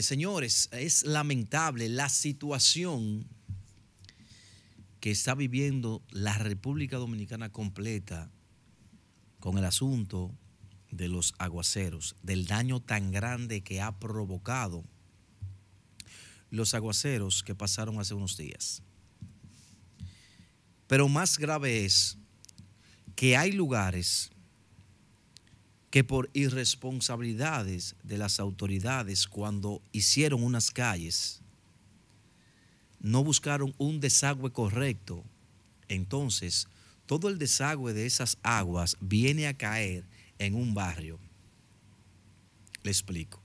señores, es lamentable la situación que está viviendo la República Dominicana completa con el asunto de los aguaceros, del daño tan grande que ha provocado los aguaceros que pasaron hace unos días. Pero más grave es que hay lugares que por irresponsabilidades de las autoridades cuando hicieron unas calles, no buscaron un desagüe correcto, entonces todo el desagüe de esas aguas viene a caer en un barrio. Le explico.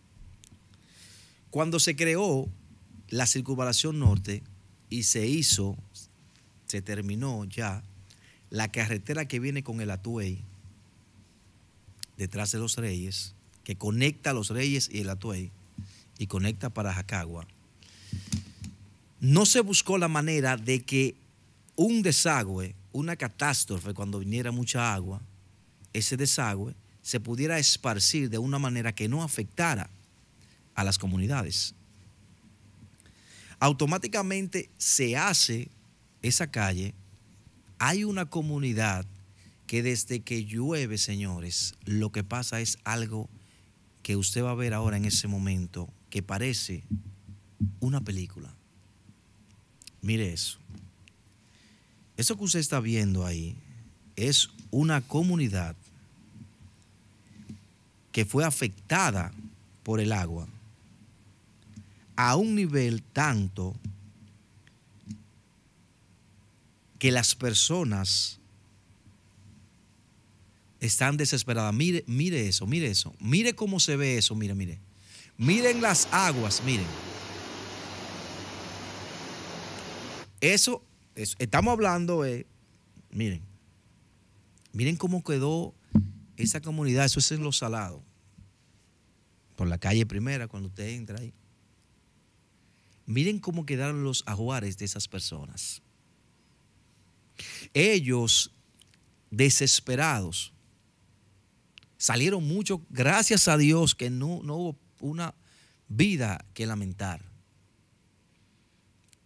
Cuando se creó la circunvalación norte y se hizo, se terminó ya, la carretera que viene con el Atuey, detrás de los reyes, que conecta a los reyes y el Atuey, y conecta para Jacagua, no se buscó la manera de que un desagüe, una catástrofe, cuando viniera mucha agua, ese desagüe se pudiera esparcir de una manera que no afectara a las comunidades. Automáticamente se hace esa calle, hay una comunidad que desde que llueve, señores, lo que pasa es algo que usted va a ver ahora en ese momento que parece una película. Mire eso. Eso que usted está viendo ahí es una comunidad que fue afectada por el agua a un nivel tanto que las personas están desesperadas. Mire, mire eso, mire eso. Mire cómo se ve eso, mire, mire. Miren las aguas, miren. Eso, estamos hablando, miren. Miren cómo quedó esa comunidad, eso es en Los Salados. Por la calle primera, cuando usted entra ahí. Miren cómo quedaron los ajuares de esas personas. Ellos desesperados Salieron muchos, gracias a Dios que no, hubo una vida que lamentar.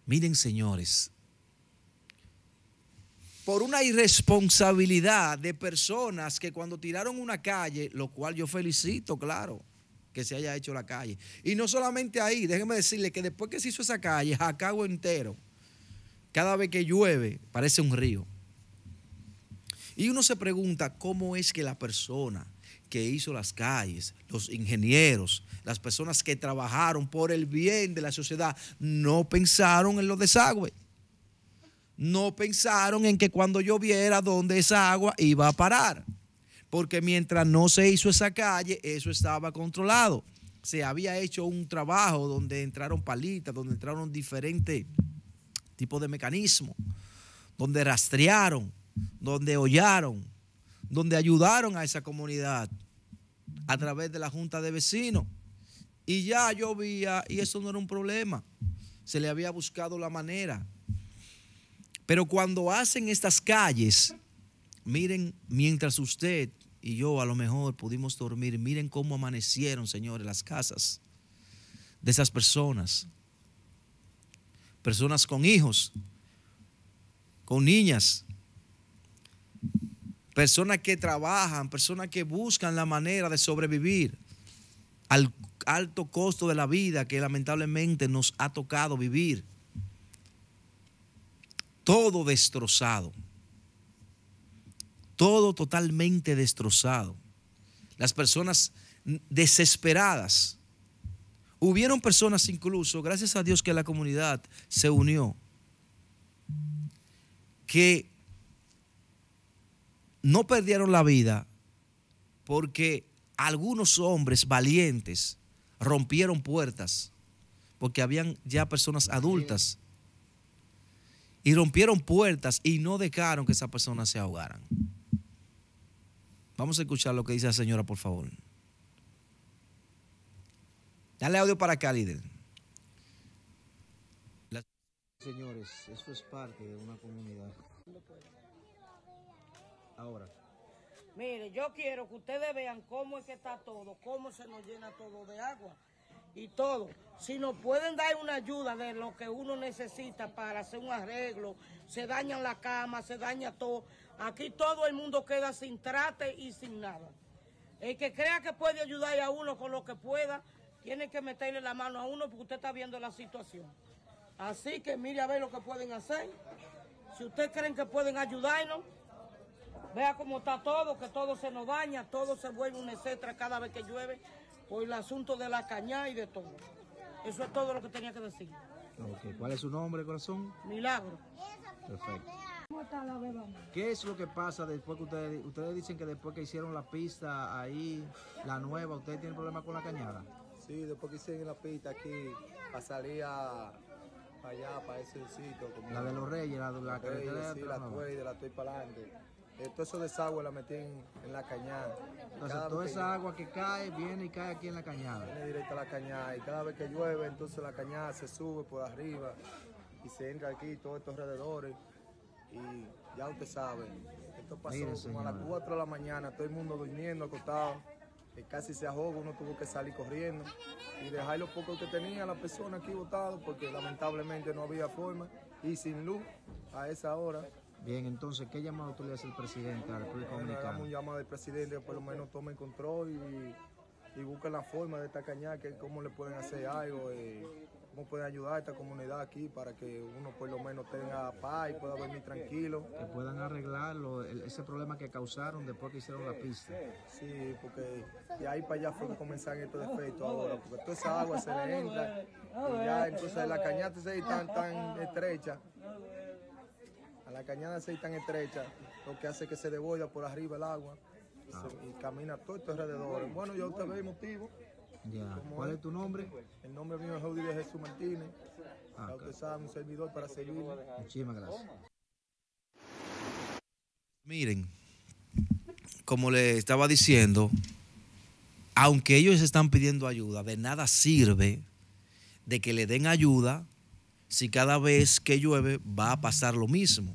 Miren, señores, por una irresponsabilidad de personas que cuando tiraron una calle, lo cual yo felicito, claro, que se haya hecho la calle. Y no solamente ahí, déjenme decirle que después que se hizo esa calle, Jacago entero, cada vez que llueve, parece un río. Y uno se pregunta cómo es que la persona que hizo las calles, los ingenieros, las personas que trabajaron por el bien de la sociedad, no pensaron en los desagües. No pensaron en que cuando lloviera, dónde esa agua iba a parar. Porque mientras no se hizo esa calle, eso estaba controlado. Se había hecho un trabajo donde entraron palitas, donde entraron diferentes tipos de mecanismos, donde rastrearon, donde hollaron, donde ayudaron a esa comunidad a través de la Junta de Vecinos. Y ya llovía y eso no era un problema. Se le había buscado la manera. Pero cuando hacen estas calles, miren, mientras usted y yo a lo mejor pudimos dormir, miren cómo amanecieron, señores, las casas de esas personas. Personas con hijos, con niñas, personas que trabajan, personas que buscan la manera de sobrevivir al alto costo de la vida que lamentablemente nos ha tocado vivir. Todo destrozado, todo totalmente destrozado. Las personas desesperadas. Hubieron personas incluso, gracias a Dios que la comunidad se unió, que no perdieron la vida porque algunos hombres valientes rompieron puertas, porque habían ya personas adultas, y rompieron puertas y no dejaron que esas personas se ahogaran. Vamos a escuchar lo que dice la señora, por favor. Dale audio para acá, líder. Señores, esto es parte de una comunidad ahora? Mire, yo quiero que ustedes vean cómo es que está todo, cómo se nos llena todo de agua y todo. Si no pueden dar una ayuda de lo que uno necesita para hacer un arreglo, se dañan la cama, se daña todo. Aquí todo el mundo queda sin trate y sin nada. El que crea que puede ayudar a uno con lo que pueda, tiene que meterle la mano a uno porque usted está viendo la situación. Así que mire a ver lo que pueden hacer. Si ustedes creen que pueden ayudarnos, Vea cómo está todo, que todo se nos baña, todo se vuelve un etcétera cada vez que llueve por el asunto de la caña y de todo. Eso es todo lo que tenía que decir. ¿Cuál es su nombre, corazón? Milagro. Perfecto. ¿Qué es lo que pasa después que ustedes, ustedes dicen que después que hicieron la pista ahí, la nueva, ustedes tienen problemas con la cañada? Sí, después que hicieron la pista aquí, pasaría para allá, para ese sitio. la de los Reyes, la de la, la, la para adelante. Eh, todo eso desagüe la metí en, la cañada. Entonces, toda esa agua que cae, viene y cae aquí en la cañada. Viene directa a la cañada. Y cada vez que llueve, entonces la cañada se sube por arriba y se entra aquí, todos estos alrededores. Y ya usted sabe, esto pasó como a las 4 de la mañana, todo el mundo durmiendo, acostado. casi se ahogó, uno tuvo que salir corriendo y dejar lo poco que tenía la persona aquí botado porque lamentablemente no había forma y sin luz a esa hora Bien, entonces, ¿qué llamado tú le haces al presidente al Público República un llamado al presidente, por lo menos tome control y, y la forma de esta cañada, que cómo le pueden hacer algo, eh, cómo pueden ayudar a esta comunidad aquí para que uno por lo menos tenga paz y pueda venir tranquilo. Que puedan arreglar ese problema que causaron después que hicieron la pista. Sí, porque de ahí para allá fue que comenzaron estos defectos ahora, porque toda esa agua se le entra y entonces la cañada se están tan estrecha la cañada se tan estrecha, lo que hace que se devuelva por arriba el agua y camina todo esto alrededor. Bueno, yo usted ve el motivo. ¿Cuál es? tu nombre? El nombre mío es de Jesús Martínez. Ah, usted sabe, un servidor para servir. Muchísimas gracias. Miren, como le estaba diciendo, aunque ellos están pidiendo ayuda, de nada sirve de que le den ayuda si cada vez que llueve va a pasar lo mismo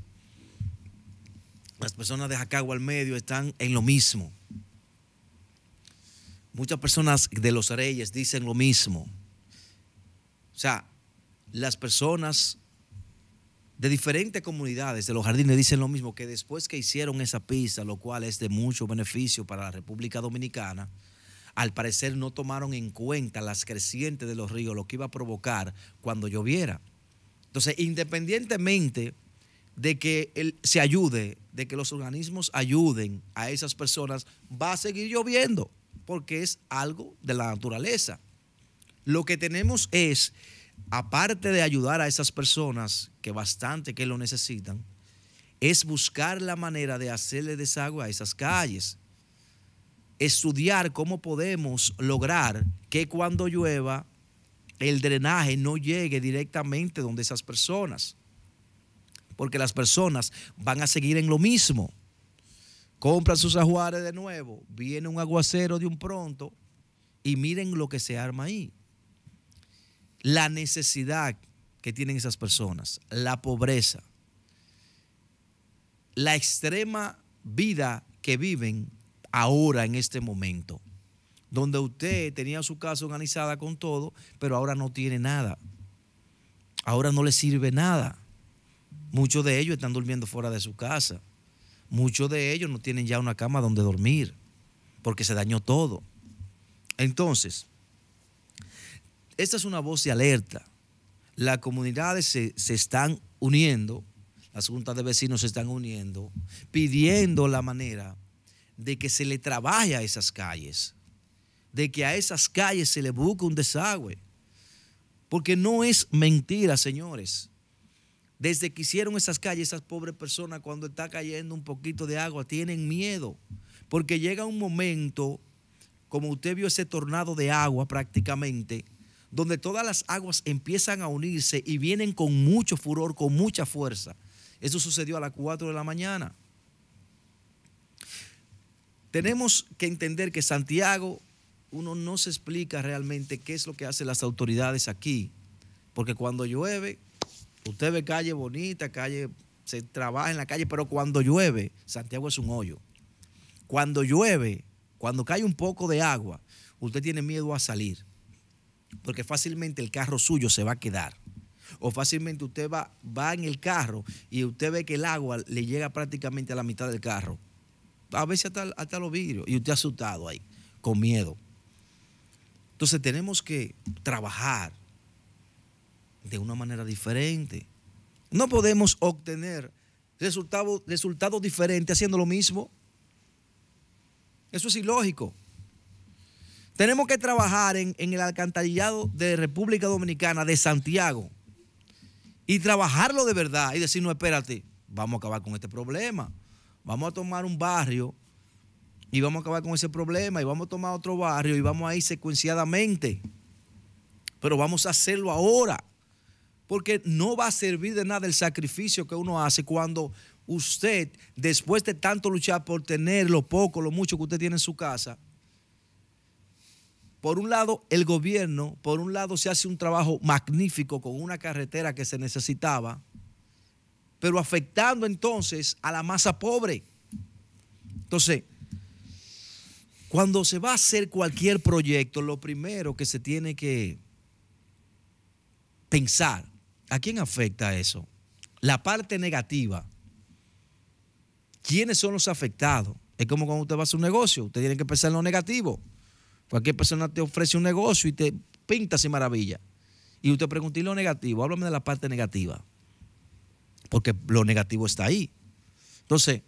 las personas de Jacagua al medio están en lo mismo. Muchas personas de los reyes dicen lo mismo. O sea, las personas de diferentes comunidades de los jardines dicen lo mismo, que después que hicieron esa pista, lo cual es de mucho beneficio para la República Dominicana, al parecer no tomaron en cuenta las crecientes de los ríos, lo que iba a provocar cuando lloviera. Entonces, independientemente de que él se ayude, de que los organismos ayuden a esas personas, va a seguir lloviendo, porque es algo de la naturaleza. Lo que tenemos es, aparte de ayudar a esas personas, que bastante que lo necesitan, es buscar la manera de hacerle desagüe a esas calles. Estudiar cómo podemos lograr que cuando llueva el drenaje no llegue directamente donde esas personas porque las personas van a seguir en lo mismo. Compran sus ajuares de nuevo, viene un aguacero de un pronto y miren lo que se arma ahí. La necesidad que tienen esas personas, la pobreza, la extrema vida que viven ahora en este momento, donde usted tenía su casa organizada con todo, pero ahora no tiene nada. Ahora no le sirve nada. Muchos de ellos están durmiendo fuera de su casa. Muchos de ellos no tienen ya una cama donde dormir porque se dañó todo. Entonces, esta es una voz de alerta. Las comunidades se, se están uniendo, las juntas de vecinos se están uniendo, pidiendo la manera de que se le trabaje a esas calles, de que a esas calles se le busque un desagüe. Porque no es mentira, señores. Desde que hicieron esas calles, esas pobres personas, cuando está cayendo un poquito de agua, tienen miedo. Porque llega un momento, como usted vio ese tornado de agua prácticamente, donde todas las aguas empiezan a unirse y vienen con mucho furor, con mucha fuerza. Eso sucedió a las 4 de la mañana. Tenemos que entender que Santiago, uno no se explica realmente qué es lo que hacen las autoridades aquí, porque cuando llueve, Usted ve calle bonita, calle, se trabaja en la calle, pero cuando llueve, Santiago es un hoyo. Cuando llueve, cuando cae un poco de agua, usted tiene miedo a salir, porque fácilmente el carro suyo se va a quedar. O fácilmente usted va, va en el carro y usted ve que el agua le llega prácticamente a la mitad del carro. A veces hasta, hasta los vidrios. Y usted asustado ahí, con miedo. Entonces tenemos que trabajar de una manera diferente. No podemos obtener resultados diferentes haciendo lo mismo. Eso es ilógico. Tenemos que trabajar en, en, el alcantarillado de República Dominicana, de Santiago, y trabajarlo de verdad y decir, no, espérate, vamos a acabar con este problema. Vamos a tomar un barrio y vamos a acabar con ese problema y vamos a tomar otro barrio y vamos a ir secuenciadamente. Pero vamos a hacerlo ahora. Porque no va a servir de nada el sacrificio que uno hace cuando usted, después de tanto luchar por tener lo poco, lo mucho que usted tiene en su casa, por un lado el gobierno, por un lado se hace un trabajo magnífico con una carretera que se necesitaba, pero afectando entonces a la masa pobre. Entonces, cuando se va a hacer cualquier proyecto, lo primero que se tiene que pensar ¿A quién afecta eso? La parte negativa. ¿Quiénes son los afectados? Es como cuando usted va a hacer un negocio, usted tiene que pensar en lo negativo. Cualquier persona te ofrece un negocio y te pinta sin maravilla. Y usted pregunta, ¿y lo negativo? Háblame de la parte negativa. Porque lo negativo está ahí. Entonces,